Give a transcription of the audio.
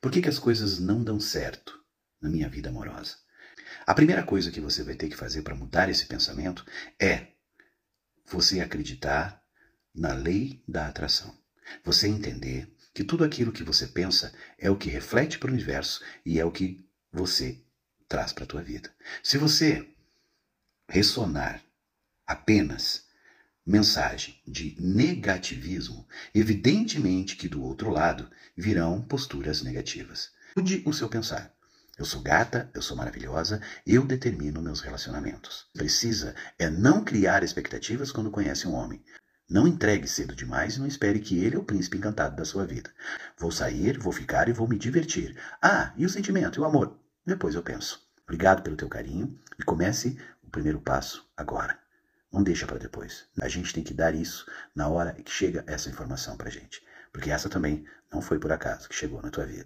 Por que, que as coisas não dão certo na minha vida amorosa? A primeira coisa que você vai ter que fazer para mudar esse pensamento é você acreditar na lei da atração. Você entender que tudo aquilo que você pensa é o que reflete para o universo e é o que você traz para a tua vida. Se você ressonar apenas mensagem de negativismo, evidentemente que do outro lado virão posturas negativas. Mude o seu pensar. Eu sou gata, eu sou maravilhosa, eu determino meus relacionamentos. Precisa é não criar expectativas quando conhece um homem. Não entregue cedo demais e não espere que ele é o príncipe encantado da sua vida. Vou sair, vou ficar e vou me divertir. Ah, e o sentimento, e o amor? Depois eu penso. Obrigado pelo teu carinho e comece o primeiro passo agora. Não deixa para depois. A gente tem que dar isso na hora que chega essa informação para gente, porque essa também não foi por acaso que chegou na tua vida.